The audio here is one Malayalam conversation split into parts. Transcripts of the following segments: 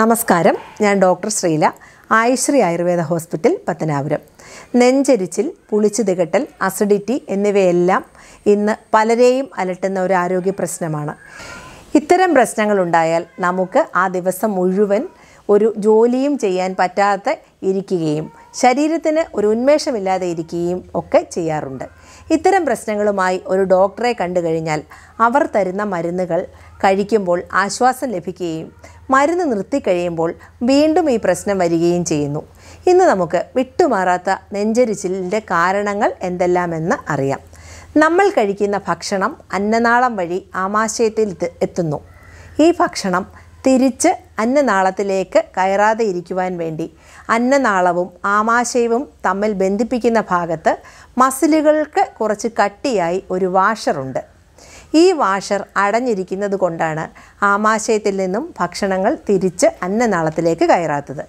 നമസ്കാരം ഞാൻ ഡോക്ടർ ശ്രീല ആയുശ്രീ ആയുർവേദ ഹോസ്പിറ്റൽ പത്തനാപുരം നെഞ്ചരിച്ചിൽ പുളിച്ചു തികട്ടൽ അസിഡിറ്റി എന്നിവയെല്ലാം ഇന്ന് പലരെയും അലട്ടുന്ന ഒരു ആരോഗ്യ പ്രശ്നമാണ് ഇത്തരം പ്രശ്നങ്ങളുണ്ടായാൽ നമുക്ക് ആ ദിവസം മുഴുവൻ ഒരു ജോലിയും ചെയ്യാൻ പറ്റാതെ ഇരിക്കുകയും ശരീരത്തിന് ഒരു ഉന്മേഷമില്ലാതെ ഇരിക്കുകയും ഒക്കെ ചെയ്യാറുണ്ട് ഇത്തരം പ്രശ്നങ്ങളുമായി ഒരു ഡോക്ടറെ കണ്ടു കഴിഞ്ഞാൽ അവർ തരുന്ന മരുന്നുകൾ കഴിക്കുമ്പോൾ ആശ്വാസം ലഭിക്കുകയും മരുന്ന് നിർത്തിക്കഴിയുമ്പോൾ വീണ്ടും ഈ പ്രശ്നം വരികയും ചെയ്യുന്നു ഇന്ന് നമുക്ക് വിട്ടുമാറാത്ത നെഞ്ചരിച്ചിലിൻ്റെ കാരണങ്ങൾ എന്തെല്ലാമെന്ന് അറിയാം നമ്മൾ കഴിക്കുന്ന ഭക്ഷണം അന്നനാളം വഴി ആമാശയത്തിൽ എത്തുന്നു ഈ ഭക്ഷണം തിരിച്ച് അന്നനാളത്തിലേക്ക് കയറാതെ ഇരിക്കുവാൻ വേണ്ടി അന്നനാളവും ആമാശയവും തമ്മിൽ ബന്ധിപ്പിക്കുന്ന ഭാഗത്ത് മസിലുകൾക്ക് കുറച്ച് കട്ടിയായി ഒരു വാഷറുണ്ട് ഈ വാഷർ അടഞ്ഞിരിക്കുന്നത് കൊണ്ടാണ് ആമാശയത്തിൽ നിന്നും ഭക്ഷണങ്ങൾ തിരിച്ച് അന്നനാളത്തിലേക്ക് കയറാത്തത്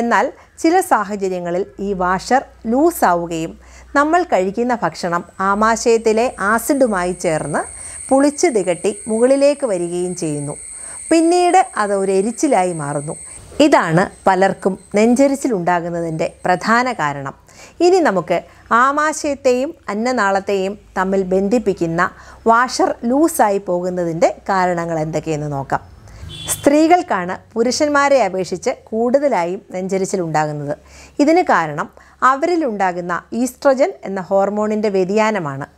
എന്നാൽ ചില സാഹചര്യങ്ങളിൽ ഈ വാഷർ ലൂസാവുകയും നമ്മൾ കഴിക്കുന്ന ഭക്ഷണം ആമാശയത്തിലെ ആസിഡുമായി ചേർന്ന് പുളിച്ച് തികട്ടി മുകളിലേക്ക് വരികയും ചെയ്യുന്നു പിന്നീട് അത് ഒരു എരിച്ചിലായി മാറുന്നു ഇതാണ് പലർക്കും നെഞ്ചരിച്ചിലുണ്ടാകുന്നതിൻ്റെ പ്രധാന കാരണം ഇനി നമുക്ക് ആമാശയത്തെയും അന്നനാളത്തെയും തമ്മിൽ ബന്ധിപ്പിക്കുന്ന വാഷർ ലൂസായി പോകുന്നതിൻ്റെ കാരണങ്ങൾ എന്തൊക്കെയെന്ന് നോക്കാം സ്ത്രീകൾക്കാണ് പുരുഷന്മാരെ അപേക്ഷിച്ച് കൂടുതലായും നെഞ്ചരിച്ചിലുണ്ടാകുന്നത് ഇതിന് കാരണം അവരിലുണ്ടാകുന്ന ഈസ്ട്രജൻ എന്ന ഹോർമോണിൻ്റെ വ്യതിയാനമാണ്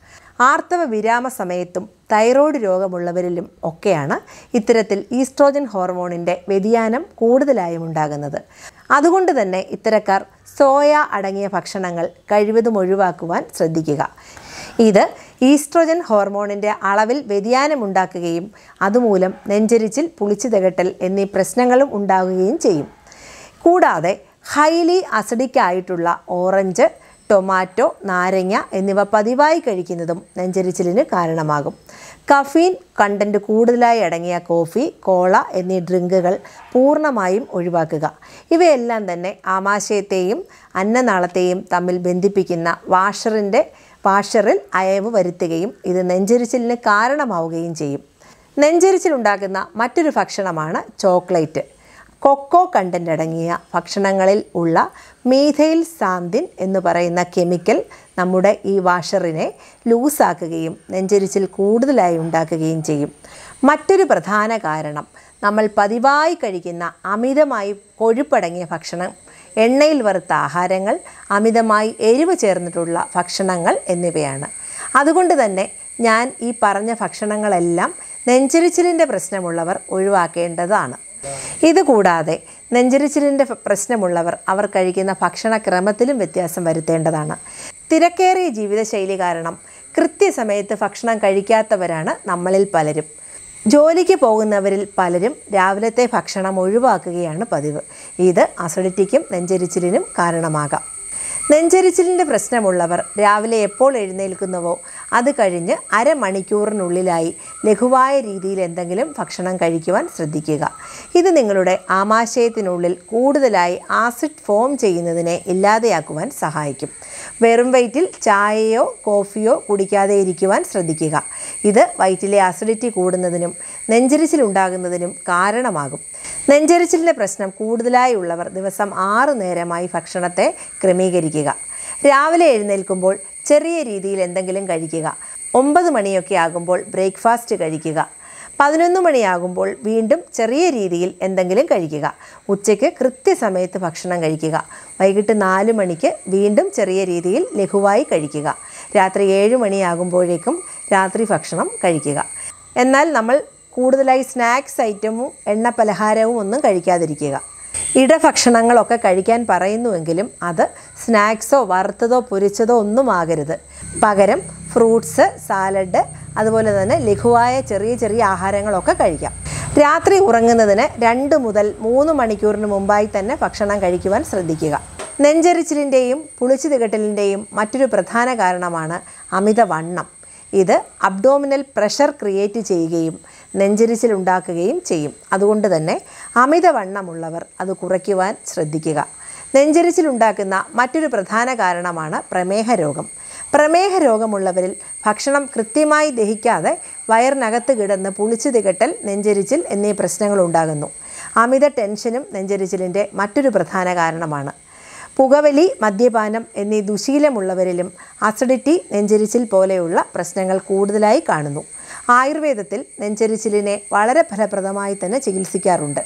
ആർത്തവ വിരാമ സമയത്തും തൈറോയ്ഡ് രോഗമുള്ളവരിലും ഒക്കെയാണ് ഇത്തരത്തിൽ ഈസ്ട്രോജൻ ഹോർമോണിൻ്റെ വ്യതിയാനം കൂടുതലായും ഉണ്ടാകുന്നത് അതുകൊണ്ട് തന്നെ ഇത്തരക്കാർ സോയ അടങ്ങിയ ഭക്ഷണങ്ങൾ കഴിവതും ഒഴിവാക്കുവാൻ ശ്രദ്ധിക്കുക ഇത് ഈസ്ട്രോജൻ ഹോർമോണിൻ്റെ അളവിൽ വ്യതിയാനമുണ്ടാക്കുകയും അതുമൂലം നെഞ്ചരിച്ചിൽ പുളിച്ചു തികട്ടൽ എന്നീ പ്രശ്നങ്ങളും ഉണ്ടാകുകയും ചെയ്യും കൂടാതെ ഹൈലി അസിഡിക്കായിട്ടുള്ള ആയിട്ടുള്ള ഓറഞ്ച് ടൊമാറ്റോ നാരങ്ങ എന്നിവ പതിവായി കഴിക്കുന്നതും നെഞ്ചരിച്ചിലിന് കാരണമാകും കഫീൻ കണ്ടൻറ്റ് കൂടുതലായി അടങ്ങിയ കോഫി കോള എന്നീ ഡ്രിങ്കുകൾ പൂർണ്ണമായും ഒഴിവാക്കുക ഇവയെല്ലാം തന്നെ ആമാശയത്തെയും അന്നനാളത്തെയും തമ്മിൽ ബന്ധിപ്പിക്കുന്ന വാഷറിൻ്റെ വാഷറിൽ അയവ് വരുത്തുകയും ഇത് നെഞ്ചരിച്ചിലിന് കാരണമാവുകയും ചെയ്യും നെഞ്ചരിച്ചിലുണ്ടാക്കുന്ന മറ്റൊരു ഭക്ഷണമാണ് ചോക്ലേറ്റ് കൊക്കോ കണ്ടൻ്റ് അടങ്ങിയ ഭക്ഷണങ്ങളിൽ ഉള്ള മീഥൈൽ സാന്തിൻ എന്ന് പറയുന്ന കെമിക്കൽ നമ്മുടെ ഈ വാഷറിനെ ലൂസാക്കുകയും നെഞ്ചരിച്ചിൽ കൂടുതലായി ഉണ്ടാക്കുകയും ചെയ്യും മറ്റൊരു പ്രധാന കാരണം നമ്മൾ പതിവായി കഴിക്കുന്ന അമിതമായി കൊഴുപ്പടങ്ങിയ ഭക്ഷണം എണ്ണയിൽ വറുത്ത ആഹാരങ്ങൾ അമിതമായി എരിവ് ചേർന്നിട്ടുള്ള ഭക്ഷണങ്ങൾ എന്നിവയാണ് അതുകൊണ്ട് തന്നെ ഞാൻ ഈ പറഞ്ഞ ഭക്ഷണങ്ങളെല്ലാം നെഞ്ചരിച്ചിലിൻ്റെ പ്രശ്നമുള്ളവർ ഒഴിവാക്കേണ്ടതാണ് ഇതുകൂടാതെ നെഞ്ചരിച്ചിലിൻ്റെ പ്രശ്നമുള്ളവർ അവർ കഴിക്കുന്ന ഭക്ഷണക്രമത്തിലും വ്യത്യാസം വരുത്തേണ്ടതാണ് തിരക്കേറിയ ജീവിതശൈലി കാരണം കൃത്യസമയത്ത് ഭക്ഷണം കഴിക്കാത്തവരാണ് നമ്മളിൽ പലരും ജോലിക്ക് പോകുന്നവരിൽ പലരും രാവിലത്തെ ഭക്ഷണം ഒഴിവാക്കുകയാണ് പതിവ് ഇത് അസിഡിറ്റിക്കും നെഞ്ചരിച്ചിലിനും കാരണമാകാം നെഞ്ചരിച്ചിലിൻ്റെ പ്രശ്നമുള്ളവർ രാവിലെ എപ്പോൾ എഴുന്നേൽക്കുന്നുവോ അത് കഴിഞ്ഞ് അരമണിക്കൂറിനുള്ളിലായി ലഘുവായ രീതിയിൽ എന്തെങ്കിലും ഭക്ഷണം കഴിക്കുവാൻ ശ്രദ്ധിക്കുക ഇത് നിങ്ങളുടെ ആമാശയത്തിനുള്ളിൽ കൂടുതലായി ആസിഡ് ഫോം ചെയ്യുന്നതിനെ ഇല്ലാതെയാക്കുവാൻ സഹായിക്കും വെറും വയറ്റിൽ ചായയോ കോഫിയോ കുടിക്കാതെ ഇരിക്കുവാൻ ശ്രദ്ധിക്കുക ഇത് വയറ്റിലെ ആസിഡിറ്റി കൂടുന്നതിനും നെഞ്ചരിച്ചിൽ ഉണ്ടാകുന്നതിനും കാരണമാകും നെഞ്ചരിച്ചിലിൻ്റെ പ്രശ്നം കൂടുതലായി ഉള്ളവർ ദിവസം ആറു നേരമായി ഭക്ഷണത്തെ ക്രമീകരിക്കുക രാവിലെ എഴുന്നേൽക്കുമ്പോൾ ചെറിയ രീതിയിൽ എന്തെങ്കിലും കഴിക്കുക ഒമ്പത് മണിയൊക്കെ ആകുമ്പോൾ ബ്രേക്ക്ഫാസ്റ്റ് കഴിക്കുക പതിനൊന്ന് മണിയാകുമ്പോൾ വീണ്ടും ചെറിയ രീതിയിൽ എന്തെങ്കിലും കഴിക്കുക ഉച്ചയ്ക്ക് കൃത്യസമയത്ത് ഭക്ഷണം കഴിക്കുക വൈകിട്ട് നാല് മണിക്ക് വീണ്ടും ചെറിയ രീതിയിൽ ലഘുവായി കഴിക്കുക രാത്രി ഏഴ് മണിയാകുമ്പോഴേക്കും രാത്രി ഭക്ഷണം കഴിക്കുക എന്നാൽ നമ്മൾ കൂടുതലായി സ്നാക്സ് ഐറ്റമും എണ്ണ പലഹാരവും ഒന്നും കഴിക്കാതിരിക്കുക ഇടഭക്ഷണങ്ങളൊക്കെ കഴിക്കാൻ പറയുന്നുവെങ്കിലും അത് സ്നാക്സോ വറുത്തതോ പൊരിച്ചതോ ഒന്നും ആകരുത് പകരം ഫ്രൂട്ട്സ് സാലഡ് അതുപോലെ തന്നെ ലഘുവായ ചെറിയ ചെറിയ ആഹാരങ്ങളൊക്കെ കഴിക്കാം രാത്രി ഉറങ്ങുന്നതിന് രണ്ട് മുതൽ മൂന്ന് മണിക്കൂറിന് മുമ്പായി തന്നെ ഭക്ഷണം കഴിക്കുവാൻ ശ്രദ്ധിക്കുക നെഞ്ചരിച്ചിലിൻ്റെയും പുളിച്ചു തികട്ടലിൻ്റെയും മറ്റൊരു പ്രധാന കാരണമാണ് അമിതവണ്ണം ഇത് അബ്ഡോമിനൽ പ്രഷർ ക്രിയേറ്റ് ചെയ്യുകയും നെഞ്ചരിച്ചിലുണ്ടാക്കുകയും ചെയ്യും അതുകൊണ്ട് തന്നെ അമിതവണ്ണമുള്ളവർ അത് കുറയ്ക്കുവാൻ ശ്രദ്ധിക്കുക നെഞ്ചരിച്ചിലുണ്ടാക്കുന്ന മറ്റൊരു പ്രധാന കാരണമാണ് പ്രമേഹ രോഗം പ്രമേഹ രോഗമുള്ളവരിൽ ഭക്ഷണം കൃത്യമായി ദഹിക്കാതെ വയറിനകത്ത് കിടന്ന് പുളിച്ചു തികട്ടൽ നെഞ്ചരിച്ചിൽ എന്നീ പ്രശ്നങ്ങളുണ്ടാകുന്നു അമിത ടെൻഷനും നെഞ്ചരിച്ചിലിൻ്റെ മറ്റൊരു പ്രധാന കാരണമാണ് പുകവലി മദ്യപാനം എന്നീ ദുശീലമുള്ളവരിലും അസിഡിറ്റി നെഞ്ചരിച്ചിൽ പോലെയുള്ള പ്രശ്നങ്ങൾ കൂടുതലായി കാണുന്നു ആയുർവേദത്തിൽ നെഞ്ചരിച്ചിലിനെ വളരെ ഫലപ്രദമായി തന്നെ ചികിത്സിക്കാറുണ്ട്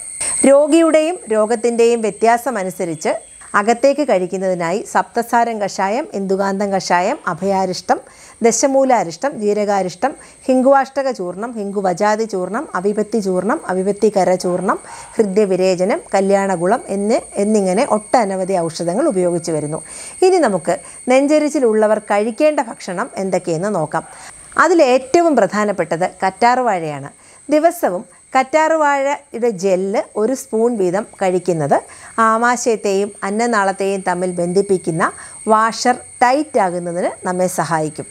രോഗിയുടെയും രോഗത്തിൻ്റെയും വ്യത്യാസമനുസരിച്ച് അകത്തേക്ക് കഴിക്കുന്നതിനായി സപ്തസാരം കഷായം ഇന്ദുകാന്തം കഷായം അഭയാരിഷ്ടം ദശമൂലാരിഷ്ടം ജീരകാരിഷ്ടം ഹിങ്കുവാഷ്ടക ചൂർണം ഹിങ്കുവജാതി ചൂർണം അവിപത്തി ചൂർണം അവിപത്തി കരചൂർണം ഹൃദയവിരേചനം കല്യാണകുളം എന്ന് എന്നിങ്ങനെ ഒട്ടനവധി ഔഷധങ്ങൾ ഉപയോഗിച്ചു വരുന്നു ഇനി നമുക്ക് നെഞ്ചരിച്ചിലുള്ളവർ കഴിക്കേണ്ട ഭക്ഷണം എന്തൊക്കെയെന്ന് നോക്കാം അതിലേറ്റവും പ്രധാനപ്പെട്ടത് കറ്റാർവാഴയാണ് ദിവസവും കറ്റാറുവാഴയുടെ ജെല്ല് ഒരു സ്പൂൺ വീതം കഴിക്കുന്നത് ആമാശയത്തെയും അന്നനാളത്തെയും തമ്മിൽ ബന്ധിപ്പിക്കുന്ന വാഷർ ടൈറ്റ് ആകുന്നതിന് നമ്മെ സഹായിക്കും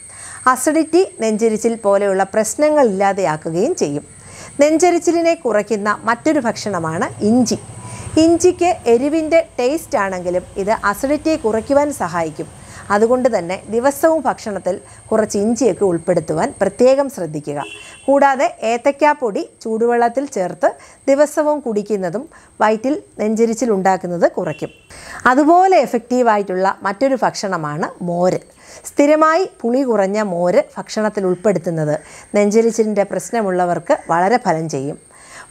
അസിഡിറ്റി നെഞ്ചരിച്ചിൽ പോലെയുള്ള പ്രശ്നങ്ങൾ ഇല്ലാതെയാക്കുകയും ചെയ്യും നെഞ്ചരിച്ചിലിനെ കുറയ്ക്കുന്ന മറ്റൊരു ഭക്ഷണമാണ് ഇഞ്ചി ഇഞ്ചിക്ക് എരിവിൻ്റെ ടേസ്റ്റ് ആണെങ്കിലും ഇത് അസിഡിറ്റിയെ കുറയ്ക്കുവാൻ സഹായിക്കും അതുകൊണ്ട് തന്നെ ദിവസവും ഭക്ഷണത്തിൽ കുറച്ച് ഇഞ്ചിയൊക്കെ ഉൾപ്പെടുത്തുവാൻ പ്രത്യേകം ശ്രദ്ധിക്കുക കൂടാതെ ഏത്തയ്ക്കാപ്പൊടി ചൂടുവെള്ളത്തിൽ ചേർത്ത് ദിവസവും കുടിക്കുന്നതും വയറ്റിൽ നെഞ്ചരിച്ചിൽ ഉണ്ടാക്കുന്നത് കുറയ്ക്കും അതുപോലെ എഫക്റ്റീവായിട്ടുള്ള മറ്റൊരു ഭക്ഷണമാണ് മോര് സ്ഥിരമായി പുളി കുറഞ്ഞ മോര് ഭക്ഷണത്തിൽ ഉൾപ്പെടുത്തുന്നത് നെഞ്ചരിച്ചിലിൻ്റെ പ്രശ്നമുള്ളവർക്ക് വളരെ ഫലം ചെയ്യും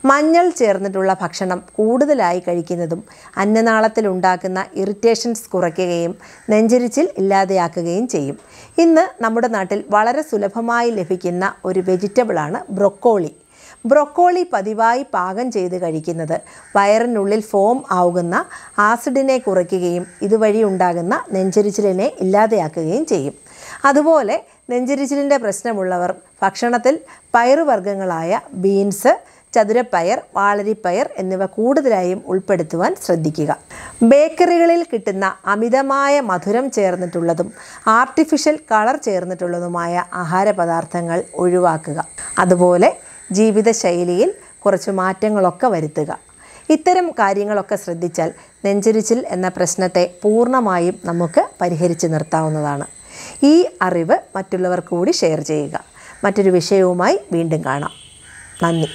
മഞ്ഞൾ ചേർന്നിട്ടുള്ള ഭക്ഷണം കൂടുതലായി കഴിക്കുന്നതും ഉണ്ടാക്കുന്ന ഇറിറ്റേഷൻസ് കുറയ്ക്കുകയും നെഞ്ചരിച്ചിൽ ഇല്ലാതെയാക്കുകയും ചെയ്യും ഇന്ന് നമ്മുടെ നാട്ടിൽ വളരെ സുലഭമായി ലഭിക്കുന്ന ഒരു വെജിറ്റബിളാണ് ബ്രൊക്കോളി ബ്രൊക്കോളി പതിവായി പാകം ചെയ്ത് കഴിക്കുന്നത് വയറിനുള്ളിൽ ഫോം ആവുന്ന ആസിഡിനെ കുറയ്ക്കുകയും ഇതുവഴി ഉണ്ടാകുന്ന നെഞ്ചരിച്ചിലിനെ ഇല്ലാതെയാക്കുകയും ചെയ്യും അതുപോലെ നെഞ്ചരിച്ചിലിൻ്റെ പ്രശ്നമുള്ളവർ ഭക്ഷണത്തിൽ പയറുവർഗ്ഗങ്ങളായ ബീൻസ് ചതുരപ്പയർ വാളരിപ്പയർ എന്നിവ കൂടുതലായും ഉൾപ്പെടുത്തുവാൻ ശ്രദ്ധിക്കുക ബേക്കറികളിൽ കിട്ടുന്ന അമിതമായ മധുരം ചേർന്നിട്ടുള്ളതും ആർട്ടിഫിഷ്യൽ കളർ ചേർന്നിട്ടുള്ളതുമായ ആഹാരപദാർത്ഥങ്ങൾ ഒഴിവാക്കുക അതുപോലെ ജീവിതശൈലിയിൽ കുറച്ച് മാറ്റങ്ങളൊക്കെ വരുത്തുക ഇത്തരം കാര്യങ്ങളൊക്കെ ശ്രദ്ധിച്ചാൽ നെഞ്ചരിച്ചിൽ എന്ന പ്രശ്നത്തെ പൂർണ്ണമായും നമുക്ക് പരിഹരിച്ചു നിർത്താവുന്നതാണ് ഈ അറിവ് മറ്റുള്ളവർക്കുകൂടി കൂടി ഷെയർ ചെയ്യുക മറ്റൊരു വിഷയവുമായി വീണ്ടും കാണാം നന്ദി